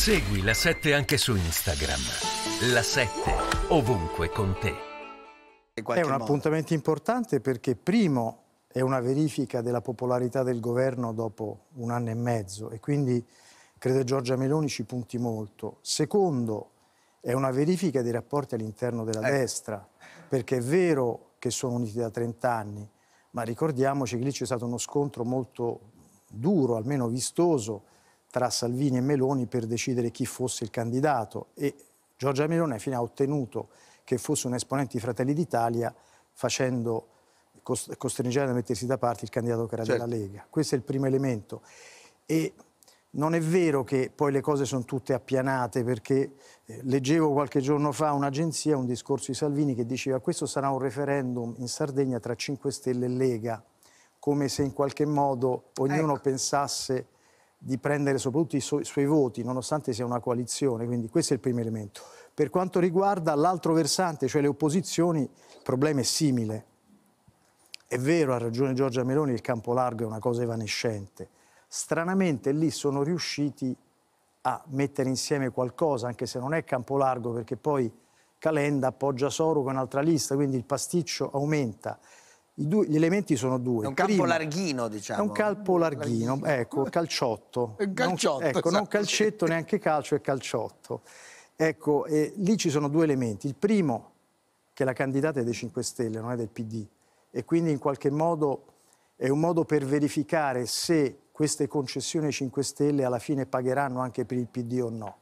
Segui la 7 anche su Instagram. La 7 ovunque con te. È un modo. appuntamento importante perché primo è una verifica della popolarità del governo dopo un anno e mezzo e quindi credo Giorgia Meloni ci punti molto. Secondo è una verifica dei rapporti all'interno della eh. destra perché è vero che sono uniti da 30 anni, ma ricordiamoci che lì c'è stato uno scontro molto duro, almeno vistoso, tra Salvini e Meloni per decidere chi fosse il candidato e Giorgia Meloni alla fine ha ottenuto che fosse un esponente di Fratelli d'Italia facendo costringendo a mettersi da parte il candidato che era certo. della Lega. Questo è il primo elemento. E non è vero che poi le cose sono tutte appianate, perché eh, leggevo qualche giorno fa un'agenzia, un discorso di Salvini che diceva questo sarà un referendum in Sardegna tra 5 Stelle e Lega, come se in qualche modo ognuno ecco. pensasse di prendere soprattutto i, su suoi voti, nonostante sia una coalizione, quindi questo è il primo elemento. Per quanto riguarda l'altro versante, cioè le opposizioni, il problema è simile. È vero, ha ragione Giorgia Meloni, il campo largo è una cosa evanescente. Stranamente lì sono riusciti a mettere insieme qualcosa, anche se non è campo largo, perché poi Calenda appoggia Soru con un'altra lista, quindi il pasticcio aumenta. Due, gli elementi sono due. È un campo Prima, larghino, diciamo. È un campo larghino, larghino. ecco, calciotto. Un calciotto. Non, ecco, esatto. non calcetto, neanche calcio, è calciotto. Ecco, e lì ci sono due elementi. Il primo, che la candidata è dei 5 Stelle, non è del PD, e quindi in qualche modo è un modo per verificare se queste concessioni 5 Stelle alla fine pagheranno anche per il PD o no.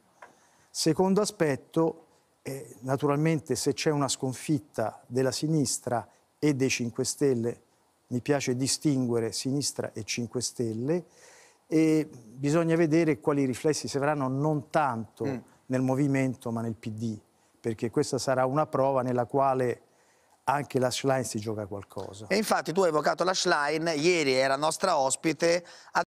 Secondo aspetto, eh, naturalmente se c'è una sconfitta della sinistra e dei 5 Stelle, mi piace distinguere sinistra e 5 Stelle, e bisogna vedere quali riflessi si avranno non tanto mm. nel movimento ma nel PD, perché questa sarà una prova nella quale anche la Schlein si gioca qualcosa. E infatti tu hai evocato la Schlein, ieri era nostra ospite.